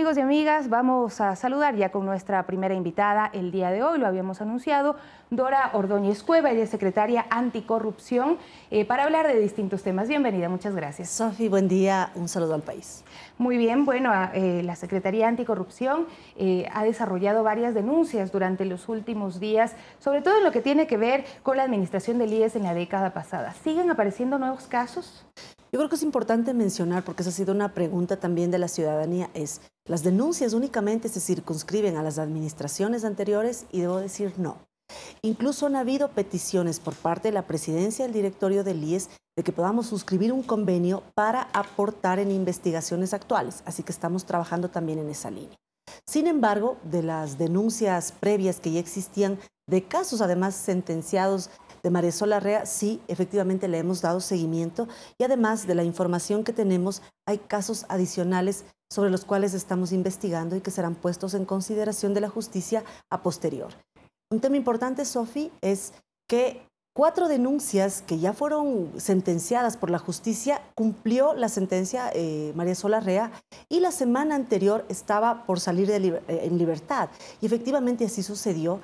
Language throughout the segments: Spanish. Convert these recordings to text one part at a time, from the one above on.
Amigos y amigas, vamos a saludar ya con nuestra primera invitada el día de hoy, lo habíamos anunciado, Dora Ordóñez Cueva, ella es secretaria anticorrupción, eh, para hablar de distintos temas. Bienvenida, muchas gracias. Sofi, buen día, un saludo al país. Muy bien, bueno, eh, la Secretaría Anticorrupción eh, ha desarrollado varias denuncias durante los últimos días, sobre todo en lo que tiene que ver con la administración del IES en la década pasada. ¿Siguen apareciendo nuevos casos? Yo creo que es importante mencionar, porque esa ha sido una pregunta también de la ciudadanía, es, ¿las denuncias únicamente se circunscriben a las administraciones anteriores? Y debo decir no. Incluso han habido peticiones por parte de la presidencia del directorio del IES de que podamos suscribir un convenio para aportar en investigaciones actuales, así que estamos trabajando también en esa línea. Sin embargo, de las denuncias previas que ya existían de casos además sentenciados de María Arrea, sí, efectivamente le hemos dado seguimiento y además de la información que tenemos, hay casos adicionales sobre los cuales estamos investigando y que serán puestos en consideración de la justicia a posterior. Un tema importante, Sofi, es que cuatro denuncias que ya fueron sentenciadas por la justicia cumplió la sentencia eh, María Solarrea y la semana anterior estaba por salir eh, en libertad. Y efectivamente así sucedió.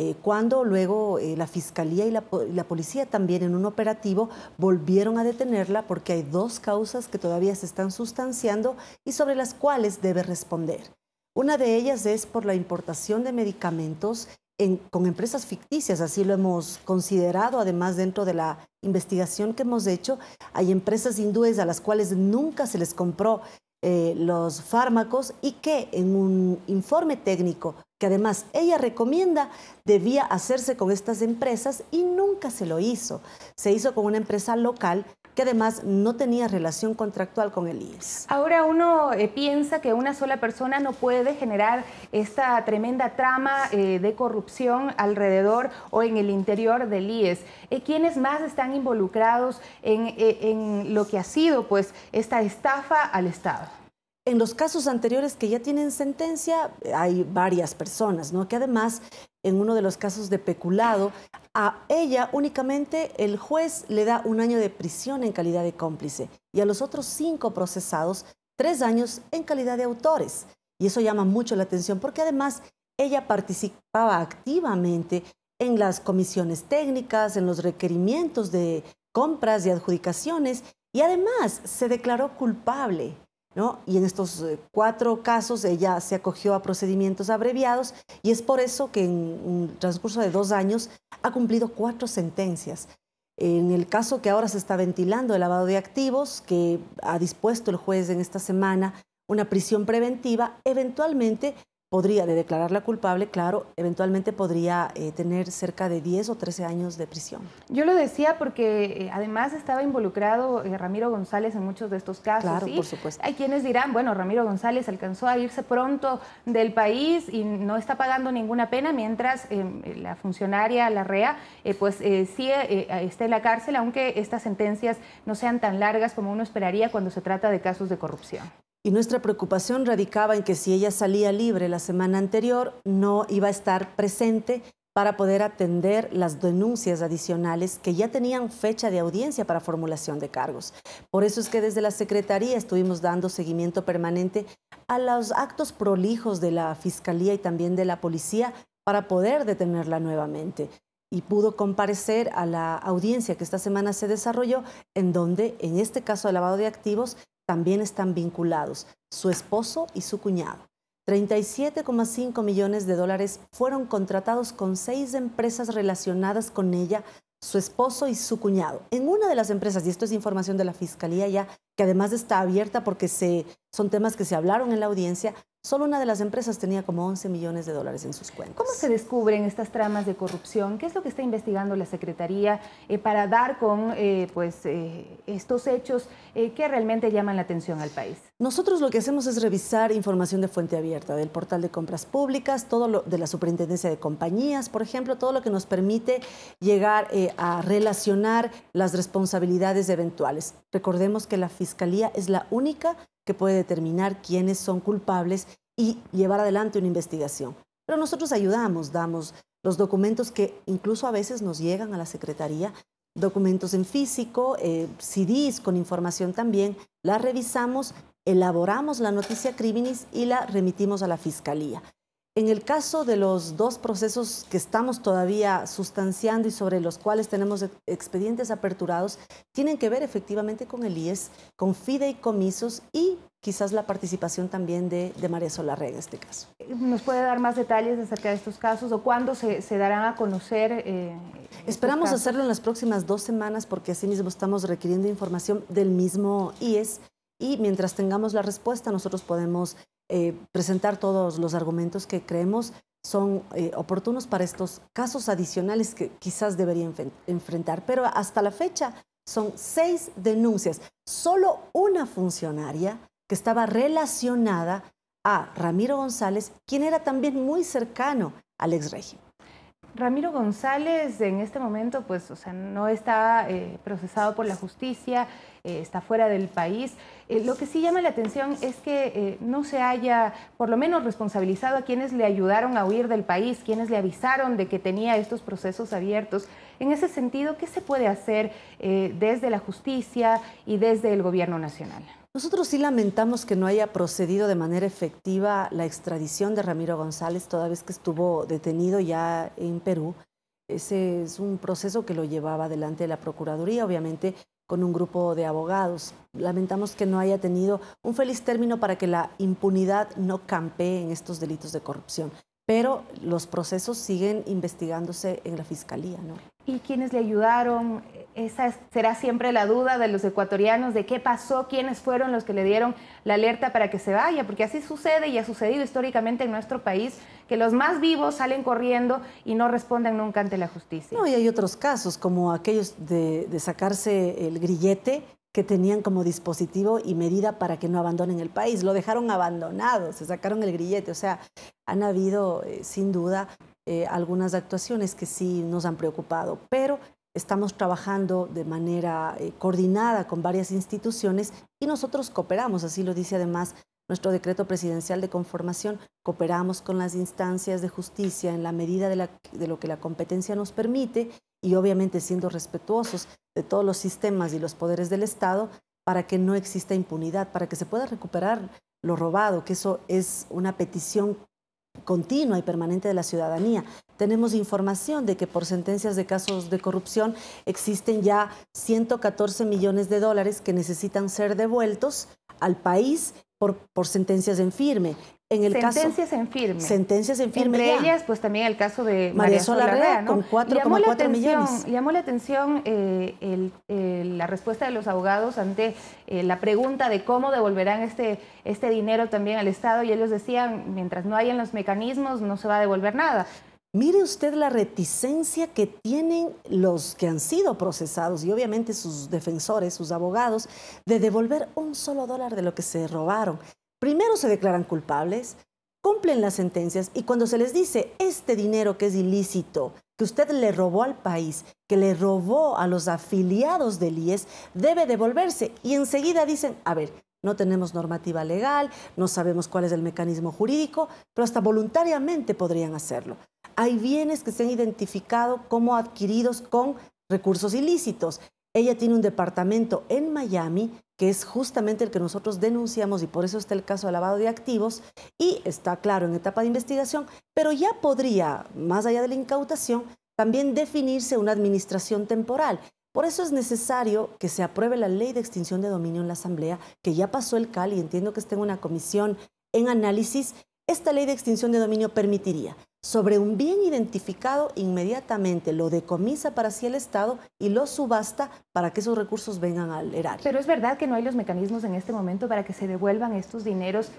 Eh, cuando luego eh, la fiscalía y la, policía también en un operativo volvieron a detenerla porque hay dos causas que todavía se están sustanciando y sobre las cuales debe responder. Una de ellas es por la importación de medicamentos con empresas ficticias, así lo hemos considerado, además dentro de la investigación que hemos hecho, hay empresas hindúes a las cuales nunca se les compró eh, los fármacos y que en un informe técnico que además ella recomienda debía hacerse con estas empresas y nunca se lo hizo. Se hizo con una empresa local que además no tenía relación contractual con el IES. Ahora uno eh, piensa que una sola persona no puede generar esta tremenda trama eh, de corrupción alrededor o en el interior del IES. ¿Quiénes más están involucrados en, en, lo que ha sido pues, esta estafa al Estado? en los casos anteriores que ya tienen sentencia, hay varias personas, ¿no? Que además, en uno de los casos de peculado, a ella únicamente el juez le da un año de prisión en calidad de cómplice y a los otros cinco procesados tres años en calidad de autores. Y eso llama mucho la atención porque además ella participaba activamente en las comisiones técnicas, en los requerimientos de compras y adjudicaciones y además se declaró culpable y en estos eh, cuatro casos ella se acogió a procedimientos abreviados y es por eso que en un transcurso de dos años ha cumplido cuatro sentencias. En el caso que ahora se está ventilando, el lavado de activos, que ha dispuesto el juez en esta semana una prisión preventiva, eventualmente podría, de declararla culpable, claro, eventualmente podría eh, tener cerca de 10 o 13 años de prisión. Yo lo decía porque eh, además estaba involucrado eh, Ramiro González en muchos de estos casos. Claro, por supuesto. Hay quienes dirán, bueno, Ramiro González alcanzó a irse pronto del país y no está pagando ninguna pena, mientras la funcionaria, la REA, pues sí está en la cárcel, aunque estas sentencias no sean tan largas como uno esperaría cuando se trata de casos de corrupción y nuestra preocupación radicaba en que si ella salía libre la semana anterior, no iba a estar presente para poder atender las denuncias adicionales que ya tenían fecha de audiencia para formulación de cargos. Por eso es que desde la Secretaría estuvimos dando seguimiento permanente a los actos prolijos de la Fiscalía y también de la Policía para poder detenerla nuevamente. Y pudo comparecer a la audiencia que esta semana se desarrolló, en donde, en este caso de lavado de activos, también están vinculados, su esposo y su cuñado. 37,5 millones de dólares fueron contratados con seis empresas relacionadas con ella, su esposo y su cuñado. En una de las empresas, y esto es información de la Fiscalía ya, que además está abierta porque son temas que se hablaron en la audiencia, Solo una de las empresas tenía como 11 millones de dólares en sus cuentas. ¿Cómo se descubren estas tramas de corrupción? ¿Qué es lo que está investigando la Secretaría eh, para dar con eh, pues, eh, estos hechos que realmente llaman la atención al país? Nosotros lo que hacemos es revisar información de fuente abierta, del portal de compras públicas, todo lo de la superintendencia de compañías, por ejemplo, todo lo que nos permite llegar eh, a relacionar las responsabilidades eventuales. Recordemos que la fiscalía es la única que puede determinar quiénes son culpables y llevar adelante una investigación. Pero nosotros ayudamos, damos los documentos que incluso a veces nos llegan a la Secretaría documentos en físico, eh, CDs con información también, la revisamos elaboramos la noticia criminis y la remitimos a la Fiscalía. En el caso de los dos procesos que estamos todavía sustanciando y sobre los cuales tenemos expedientes aperturados, tienen que ver efectivamente con el IES, con fideicomisos y quizás la participación también de, María Solarre en este caso. ¿Nos puede dar más detalles acerca de estos casos o cuándo se, darán a conocer? Eh, Esperamos hacerlo en las próximas dos semanas porque asimismo estamos requiriendo información del mismo IES y mientras tengamos la respuesta nosotros podemos eh, presentar todos los argumentos que creemos son eh, oportunos para estos casos adicionales que quizás deberían enfrentar. Pero hasta la fecha son seis denuncias. Solo una funcionaria que estaba relacionada a Ramiro González, quien era también muy cercano al ex régimen. Ramiro González en este momento, pues, o sea, no está eh, procesado por la justicia, eh, está fuera del país. Eh, lo que sí llama la atención es que no se haya, por lo menos, responsabilizado a quienes le ayudaron a huir del país, quienes le avisaron de que tenía estos procesos abiertos. En ese sentido, ¿qué se puede hacer desde la justicia y desde el gobierno nacional? Nosotros sí lamentamos que no haya procedido de manera efectiva la extradición de Ramiro González, toda vez que estuvo detenido ya en Perú. Ese es un proceso que lo llevaba adelante la Procuraduría, obviamente con un grupo de abogados. Lamentamos que no haya tenido un feliz término para que la impunidad no campee en estos delitos de corrupción. Pero los procesos siguen investigándose en la Fiscalía, ¿no? ¿Y quiénes le ayudaron? Esa será siempre la duda de los ecuatorianos de qué pasó, quiénes fueron los que le dieron la alerta para que se vaya, porque así sucede y ha sucedido históricamente en nuestro país, que los más vivos salen corriendo y no responden nunca ante la justicia. No, y hay otros casos, como aquellos de, sacarse el grillete, que tenían como dispositivo y medida para que no abandonen el país. Lo dejaron abandonado, se sacaron el grillete. O sea, han habido, eh, sin duda, eh, algunas actuaciones que sí nos han preocupado, pero estamos trabajando de manera eh, coordinada con varias instituciones y nosotros cooperamos, así lo dice además nuestro decreto presidencial de conformación, cooperamos con las instancias de justicia en la medida la, de lo que la competencia nos permite y obviamente siendo respetuosos de todos los sistemas y los poderes del Estado para que no exista impunidad, para que se pueda recuperar lo robado, que eso es una petición continua y permanente de la ciudadanía. Tenemos información de que por sentencias de casos de corrupción existen ya 114 millones de dólares que necesitan ser devueltos al país por, por sentencias en firme en sentencias en firme. Sentencias en firme. Entre ellas, pues también el caso de María, María con 4,4 millones. Llamó la atención eh, la respuesta de los abogados ante eh, la pregunta de cómo devolverán este, este dinero también al Estado y ellos decían, mientras no hayan los mecanismos, no se va a devolver nada. Mire usted la reticencia que tienen los que han sido procesados y obviamente sus defensores, sus abogados, de devolver un solo dólar de lo que se robaron primero se declaran culpables, cumplen las sentencias y cuando se les dice este dinero que es ilícito, que usted le robó al país, que le robó a los afiliados del IES, debe devolverse. Y enseguida dicen, a ver, no tenemos normativa legal, no sabemos cuál es el mecanismo jurídico, pero hasta voluntariamente podrían hacerlo. Hay bienes que se han identificado como adquiridos con recursos ilícitos ella tiene un departamento en Miami que es justamente el que nosotros denunciamos y por eso está el caso de lavado de activos y está claro en etapa de investigación, pero ya podría, más allá de la incautación, también definirse una administración temporal. Por eso es necesario que se apruebe la ley de extinción de dominio en la Asamblea, que ya pasó el CAL y entiendo que está en una comisión en análisis. Esta ley de extinción de dominio permitiría sobre un bien identificado, inmediatamente lo decomisa para sí el Estado y lo subasta para que esos recursos vengan al erario. Pero es verdad que no hay los mecanismos en este momento para que se devuelvan estos dineros.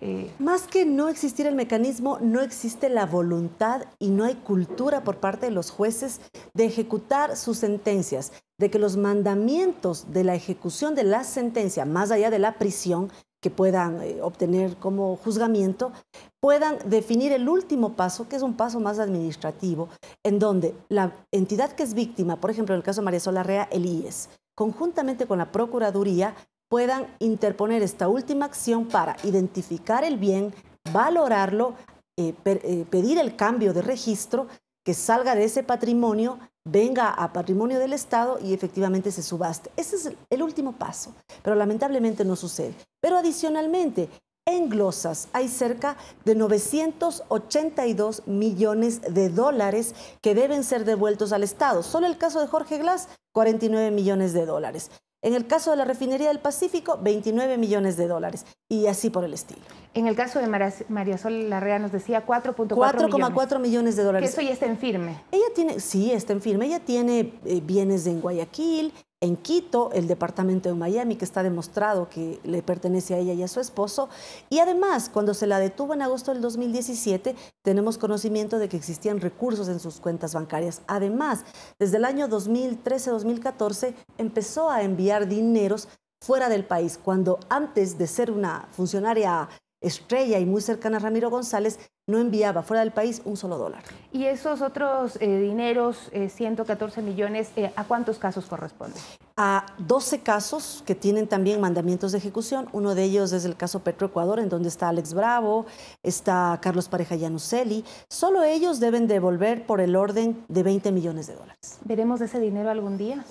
Eh, más que no existir el mecanismo, no existe la voluntad y no hay cultura por parte de los jueces de ejecutar sus sentencias, de que los mandamientos de la ejecución de la sentencia, más allá de la prisión, que puedan eh, obtener como juzgamiento, puedan definir el último paso, que es un paso más administrativo, en donde la entidad que es víctima, por ejemplo, en el caso de María Solarrea, el IES, conjuntamente con la Procuraduría, puedan interponer esta última acción para identificar el bien, valorarlo, eh, eh, pedir el cambio de registro que salga de ese patrimonio venga a patrimonio del Estado y efectivamente se subaste. Ese es el último paso, pero lamentablemente no sucede. Pero adicionalmente, en glosas hay cerca de 982 millones de dólares que deben ser devueltos al Estado. Solo el caso de Jorge Glass, 49 millones de dólares. En el caso de la refinería del Pacífico, 29 millones de dólares. Y así por el estilo. En el caso de María Sol Larrea nos decía 4.4 4,4 millones de dólares. Que eso ya está en firme. Ella tiene, sí, está en firme. Ella tiene eh, bienes en Guayaquil, en Quito, el departamento de Miami, que está demostrado que le pertenece a ella y a su esposo. Y además, cuando se la detuvo en agosto del 2017, tenemos conocimiento de que existían recursos en sus cuentas bancarias. Además, desde el año 2013-2014 empezó a enviar dineros fuera del país, cuando antes de ser una funcionaria estrella y muy cercana a Ramiro González, no enviaba fuera del país un solo dólar. ¿Y esos otros eh, dineros, 114 eh, millones, eh, a cuántos casos corresponden? A 12 casos que tienen también mandamientos de ejecución. Uno de ellos es el caso Petroecuador, en donde está Alex Bravo, está Carlos Pareja Yanuceli. Solo ellos deben devolver por el orden de 20 millones de dólares. ¿Veremos ese dinero algún día?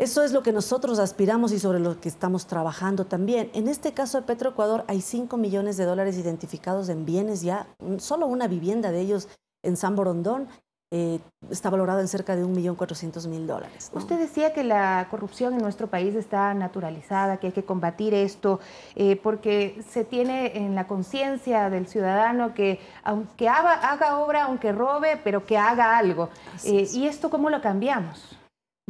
Eso es lo que nosotros aspiramos y sobre lo que estamos trabajando también. En este caso de Petroecuador hay 5 millones de dólares identificados en bienes ya, solo una vivienda de ellos en San Borondón eh, está valorada en cerca de 1.400.000 dólares. Usted decía que la corrupción en nuestro país está naturalizada, que hay que combatir esto, eh, porque se tiene en la conciencia del ciudadano que aunque haga, obra, aunque robe, pero que haga algo. Eh, ¿Y esto cómo lo cambiamos?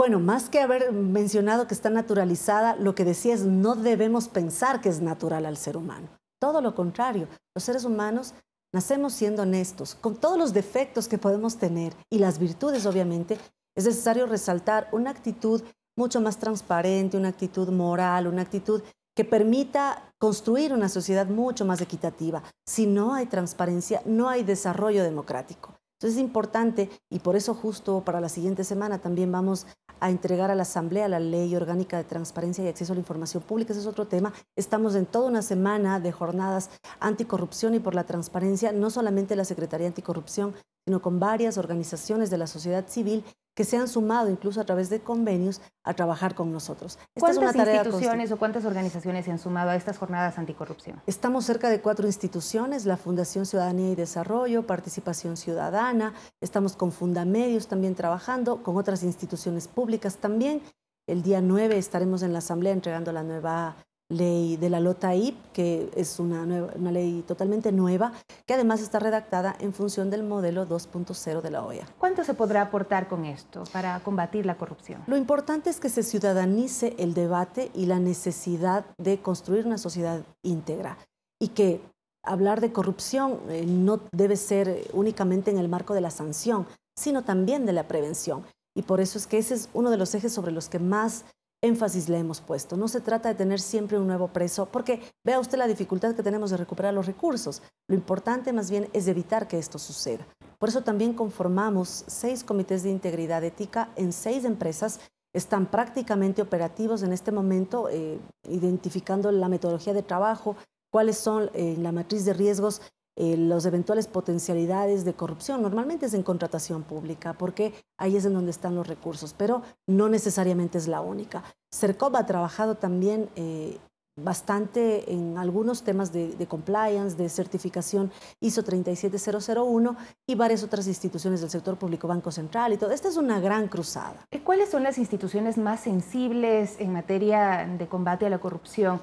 Bueno, más que haber mencionado que está naturalizada, lo que decía es no debemos pensar que es natural al ser humano. Todo lo contrario, los seres humanos nacemos siendo honestos, con todos los defectos que podemos tener y las virtudes, obviamente, es necesario resaltar una actitud mucho más transparente, una actitud moral, una actitud que permita construir una sociedad mucho más equitativa. Si no hay transparencia, no hay desarrollo democrático. Entonces es importante y por eso justo para la siguiente semana también vamos a entregar a la Asamblea la Ley Orgánica de Transparencia y Acceso a la Información Pública. Ese es otro tema. Estamos en toda una semana de jornadas anticorrupción y por la transparencia, no solamente la Secretaría Anticorrupción, sino con varias organizaciones de la sociedad civil que se han sumado incluso a través de convenios a trabajar con nosotros. ¿Cuántas instituciones o cuántas organizaciones se han sumado a estas jornadas anticorrupción? Estamos cerca de cuatro instituciones, la Fundación Ciudadanía y Desarrollo, Participación Ciudadana, estamos con Fundamedios también trabajando, con otras instituciones públicas también. El día 9 estaremos en la Asamblea entregando la nueva ley de la LOTAIP, que es una, ley totalmente nueva, que además está redactada en función del modelo 2.0 de la OEA. ¿Cuánto se podrá aportar con esto para combatir la corrupción? Lo importante es que se ciudadanice el debate y la necesidad de construir una sociedad íntegra y que hablar de corrupción eh, no debe ser únicamente en el marco de la sanción, sino también de la prevención. Y por eso es que ese es uno de los ejes sobre los que más énfasis le hemos puesto. No se trata de tener siempre un nuevo preso, porque vea usted la dificultad que tenemos de recuperar los recursos. Lo importante más bien es evitar que esto suceda. Por eso también conformamos seis comités de integridad ética en seis empresas. Están prácticamente operativos en este momento, eh, identificando la metodología de trabajo, cuáles son eh, la matriz de riesgos eh, las eventuales potencialidades de corrupción. Normalmente es en contratación pública, porque ahí es en donde están los recursos, pero no necesariamente es la única. CERCOB ha trabajado también eh, bastante en algunos temas de, de, compliance, de certificación ISO 37001 y varias otras instituciones del sector público, Banco Central y todo. Esta es una gran cruzada. ¿Cuáles son las instituciones más sensibles en materia de combate a la corrupción?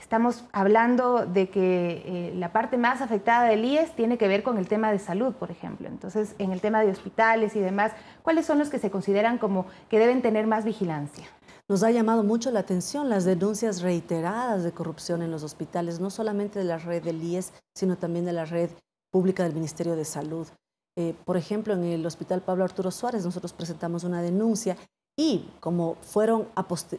Estamos hablando de que eh, la parte más afectada del IES tiene que ver con el tema de salud, por ejemplo. Entonces, en el tema de hospitales y demás, ¿cuáles son los que se consideran como que deben tener más vigilancia? Nos ha llamado mucho la atención las denuncias reiteradas de corrupción en los hospitales, no solamente de la red del IES, sino también de la red pública del Ministerio de Salud. Eh, por ejemplo, en el Hospital Pablo Arturo Suárez nosotros presentamos una denuncia y como fueron,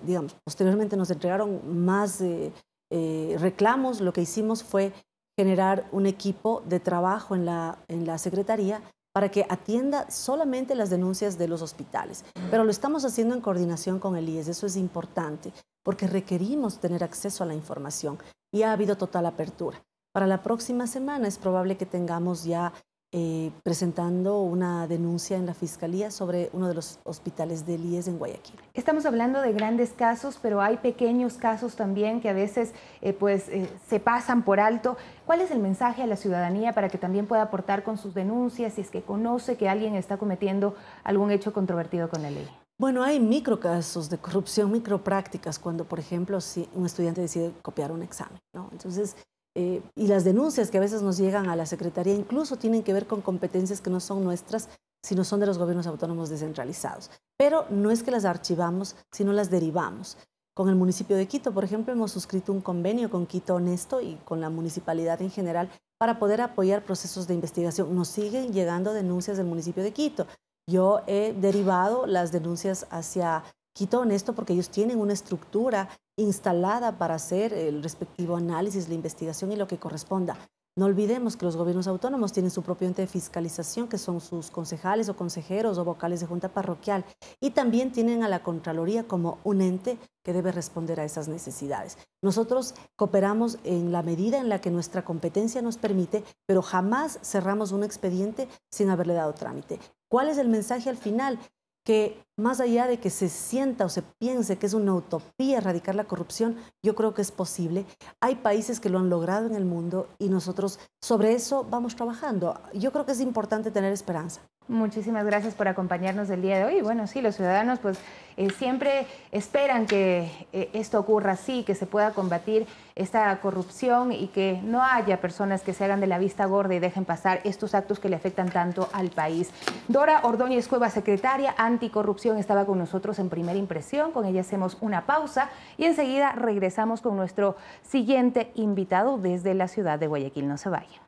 digamos, posteriormente nos entregaron más eh, eh, reclamos, lo que hicimos fue generar un equipo de trabajo en la, en la Secretaría para que atienda solamente las denuncias de los hospitales. Pero lo estamos haciendo en coordinación con el IES, eso es importante, porque requerimos tener acceso a la información y ha habido total apertura. Para la próxima semana es probable que tengamos ya eh, presentando una denuncia en la Fiscalía sobre uno de los hospitales del IES en Guayaquil. Estamos hablando de grandes casos, pero hay pequeños casos también que a veces eh, pues, eh, se pasan por alto. ¿Cuál es el mensaje a la ciudadanía para que también pueda aportar con sus denuncias si es que conoce que alguien está cometiendo algún hecho controvertido con la ley? Bueno, hay microcasos de corrupción, prácticas cuando, por ejemplo, si un estudiante decide copiar un examen, Entonces, eh, y las denuncias que a veces nos llegan a la Secretaría incluso tienen que ver con competencias que no son nuestras, sino son de los gobiernos autónomos descentralizados. Pero no es que las archivamos, sino las derivamos. Con el municipio de Quito, por ejemplo, hemos suscrito un convenio con Quito Honesto y con la municipalidad en general para poder apoyar procesos de investigación. Nos siguen llegando denuncias del municipio de Quito. Yo he derivado las denuncias hacia Quito esto porque ellos tienen una estructura instalada para hacer el respectivo análisis, la investigación y lo que corresponda. No olvidemos que los gobiernos autónomos tienen su propio ente de fiscalización, que son sus concejales o consejeros o vocales de junta parroquial, y también tienen a la Contraloría como un ente que debe responder a esas necesidades. Nosotros cooperamos en la medida en la que nuestra competencia nos permite, pero jamás cerramos un expediente sin haberle dado trámite. ¿Cuál es el mensaje al final? que más allá de que se sienta o se piense que es una utopía erradicar la corrupción, yo creo que es posible. Hay países que lo han logrado en el mundo y nosotros sobre eso vamos trabajando. Yo creo que es importante tener esperanza. Muchísimas gracias por acompañarnos el día de hoy. Bueno, sí, los ciudadanos pues eh, siempre esperan que eh, esto ocurra así, que se pueda combatir esta corrupción y que no haya personas que se hagan de la vista gorda y dejen pasar estos actos que le afectan tanto al país. Dora Ordóñez Cueva, secretaria anticorrupción, estaba con nosotros en primera impresión. Con ella hacemos una pausa y enseguida regresamos con nuestro siguiente invitado desde la ciudad de Guayaquil. No se vayan.